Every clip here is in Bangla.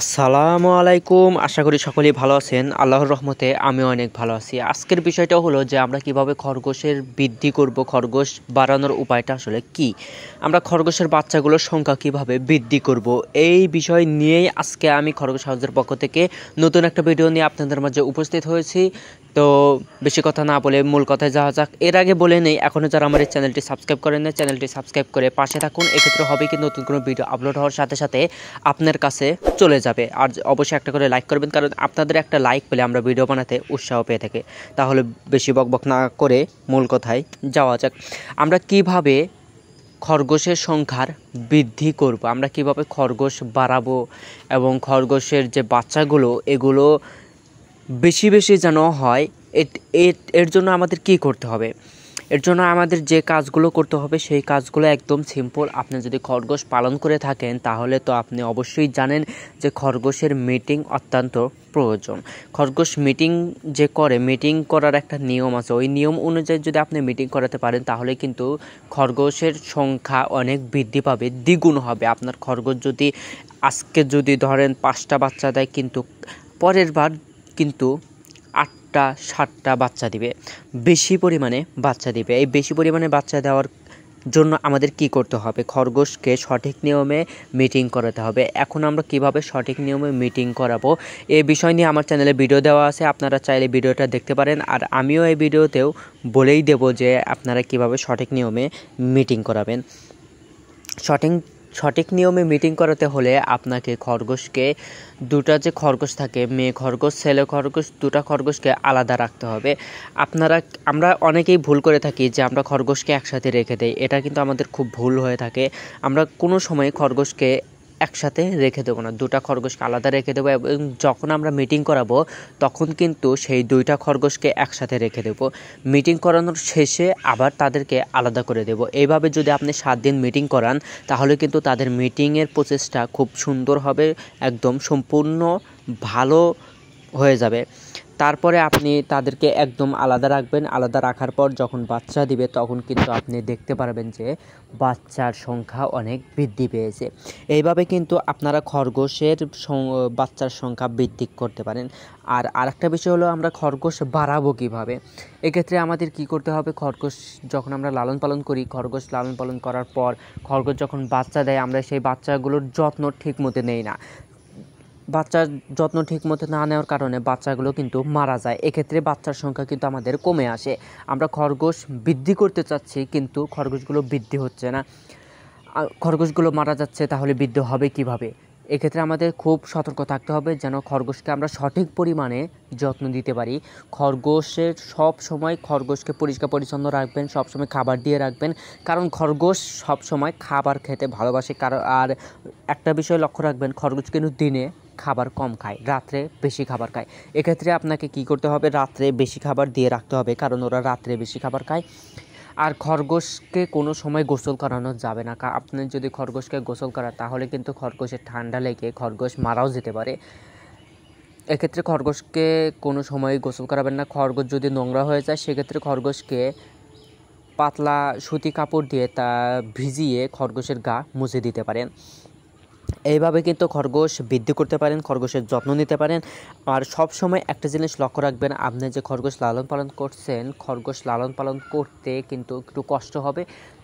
আসসালামু আলাইকুম আশা করি সকলেই ভালো আছেন আল্লাহর রহমতে আমি অনেক ভালো আছি আজকের বিষয়টা হলো যে আমরা কিভাবে খরগোশের বৃদ্ধি করব খরগোশ বাড়ানোর উপায়টা আসলে কি আমরা খরগোশের বাচ্চাগুলোর সংখ্যা কিভাবে বৃদ্ধি করব এই বিষয় নিয়েই আজকে আমি খরগোশ হাউজের পক্ষ থেকে নতুন একটা ভিডিও নিয়ে আপনাদের মাঝে উপস্থিত হয়েছি তো বেশি কথা না বলে মূল কথায় যাওয়া যাক এর আগে বলে নেই এখনও যারা আমার এই চ্যানেলটি সাবস্ক্রাইব করেন না চ্যানেলটি সাবস্ক্রাইব করে পাশে থাকুন এক্ষেত্রে হবে কি নতুন কোনো ভিডিও আপলোড হওয়ার সাথে সাথে আপনার কাছে চলে যাবে আর অবশ্যই একটা করে লাইক করবেন কারণ আপনাদের একটা লাইক পেলে আমরা ভিডিও বানাতে উৎসাহ পেয়ে থাকি তাহলে বেশি বকবক না করে মূল কথায় যাওয়া যাক আমরা কিভাবে খরগোশের সংখ্যার বৃদ্ধি করব আমরা কিভাবে খরগোশ বাড়াবো এবং খরগোশের যে বাচ্চাগুলো এগুলো বেশি বেশি যেন হয় এর জন্য আমাদের কি করতে হবে এর জন্য আমাদের যে কাজগুলো করতে হবে সেই কাজগুলো একদম সিম্পল আপনি যদি খরগোশ পালন করে থাকেন তাহলে তো আপনি অবশ্যই জানেন যে খরগোশের মিটিং অত্যন্ত প্রয়োজন খরগোশ মিটিং যে করে মিটিং করার একটা নিয়ম আছে ওই নিয়ম অনুযায়ী যদি আপনি মিটিং করাতে পারেন তাহলে কিন্তু খরগোশের সংখ্যা অনেক বৃদ্ধি পাবে দ্বিগুণ হবে আপনার খরগোশ যদি আজকে যদি ধরেন পাঁচটা বাচ্চা দেয় কিন্তু পরের বার কিন্তু পাঁচটা সাতটা বাচ্চা দিবে বেশি পরিমাণে বাচ্চা দিবে এই বেশি পরিমাণে বাচ্চা দেওয়ার জন্য আমাদের কি করতে হবে খরগোশকে সঠিক নিয়মে মিটিং করাতে হবে এখন আমরা কিভাবে সঠিক নিয়মে মিটিং করাবো এই বিষয় নিয়ে আমার চ্যানেলে ভিডিও দেওয়া আছে আপনারা চাইলে ভিডিওটা দেখতে পারেন আর আমিও এই ভিডিওতেও বলেই দেব যে আপনারা কিভাবে সঠিক নিয়মে মিটিং করাবেন সঠিক সঠিক নিয়মে মিটিং করাতে হলে আপনাকে খরগোশকে দুটা যে খরগোশ থাকে মেয়ে খরগোশ ছেলে খরগোশ দুটা খরগোশকে আলাদা রাখতে হবে আপনারা আমরা অনেকেই ভুল করে থাকি যে আমরা খরগোশকে একসাথে রেখে দেই এটা কিন্তু আমাদের খুব ভুল হয়ে থাকে আমরা কোনো সময় খরগোশকে একসাথে রেখে দেবো না দুটা খরগোশকে আলাদা রেখে দেবো এবং যখন আমরা মিটিং করাবো তখন কিন্তু সেই দুইটা খরগোশকে একসাথে রেখে দেবো মিটিং করানোর শেষে আবার তাদেরকে আলাদা করে দেবো এইভাবে যদি আপনি সাত দিন মিটিং করান তাহলে কিন্তু তাদের মিটিংয়ের প্রসেসটা খুব সুন্দর হবে একদম সম্পূর্ণ ভালো হয়ে যাবে তারপরে আপনি তাদেরকে একদম আলাদা রাখবেন আলাদা রাখার পর যখন বাচ্চা দিবে তখন কিন্তু আপনি দেখতে পারবেন যে বাচ্চার সংখ্যা অনেক বৃদ্ধি পেয়েছে এইভাবে কিন্তু আপনারা খরগোশের বাচ্চার সংখ্যা বৃদ্ধি করতে পারেন আর আরেকটা বিষয় হলো আমরা খরগোশ বাড়াবো কীভাবে এক্ষেত্রে আমাদের কি করতে হবে খরগোশ যখন আমরা লালন পালন করি খরগোশ লালন পালন করার পর খরগোশ যখন বাচ্চা দেয় আমরা সেই বাচ্চাগুলোর যত্ন ঠিক মতো নেই না বাচ্চার যত্ন ঠিকমতো না নেওয়ার কারণে বাচ্চাগুলো কিন্তু মারা যায় এক্ষেত্রে বাচ্চার সংখ্যা কিন্তু আমাদের কমে আসে আমরা খরগোশ বৃদ্ধি করতে চাচ্ছি কিন্তু খরগোশগুলো বৃদ্ধি হচ্ছে না খরগোশগুলো মারা যাচ্ছে তাহলে বৃদ্ধি হবে কিভাবে এক্ষেত্রে আমাদের খুব সতর্ক থাকতে হবে যেন খরগোশকে আমরা সঠিক পরিমাণে যত্ন দিতে পারি খরগোশের সব সময় খরগোশকে পরিষ্কার পরিচ্ছন্ন রাখবেন সব সময় খাবার দিয়ে রাখবেন কারণ খরগোশ সব সময় খাবার খেতে ভালোবাসে কারণ আর একটা বিষয় লক্ষ্য রাখবেন খরগোশ কিন্তু দিনে খাবার কম খায় রাত্রে বেশি খাবার খায় এক্ষেত্রে আপনাকে কি করতে হবে রাত্রে বেশি খাবার দিয়ে রাখতে হবে কারণ ওরা রাত্রে বেশি খাবার খায় আর খরগোশকে কোনো সময় গোসল করানো যাবে না আপনি যদি খরগোশকে গোসল করান তাহলে কিন্তু খরগোশের ঠান্ডা লেগে খরগোশ মারাও যেতে পারে এক্ষেত্রে খরগোশকে কোনো সময় গোসল করাবেন না খরগোশ যদি নোংরা হয়ে যায় সেক্ষেত্রে খরগোশকে পাতলা সুতি কাপড় দিয়ে তা ভিজিয়ে খরগোশের গা মুছে দিতে পারেন এইভাবে কিন্তু খরগোশ বৃদ্ধি করতে পারেন খরগোশের যত্ন নিতে পারেন আর সব সময় একটা জিনিস লক্ষ্য রাখবেন আপনি যে খরগোশ লালন পালন করছেন খরগোশ লালন পালন করতে কিন্তু একটু কষ্ট হবে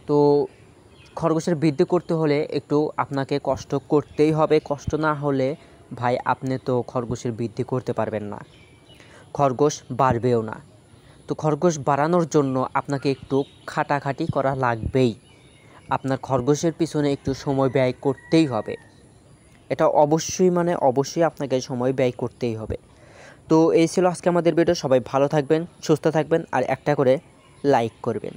তো খরগোশের বৃদ্ধি করতে হলে একটু আপনাকে কষ্ট করতেই হবে কষ্ট না হলে ভাই আপনি তো খরগোশের বৃদ্ধি করতে পারবেন না খরগোশ বাড়বেও না তো খরগোশ বাড়ানোর জন্য আপনাকে একটু খাটাখাটি করা লাগবেই আপনার খরগোশের পিছনে একটু সময় ব্যয় করতেই হবে এটা অবশ্যই মানে অবশ্যই আপনাকে সময় ব্যয় করতেই হবে তো এই ছিল আজকে আমাদের ভিডিও সবাই ভালো থাকবেন সুস্থ থাকবেন আর একটা করে লাইক করবেন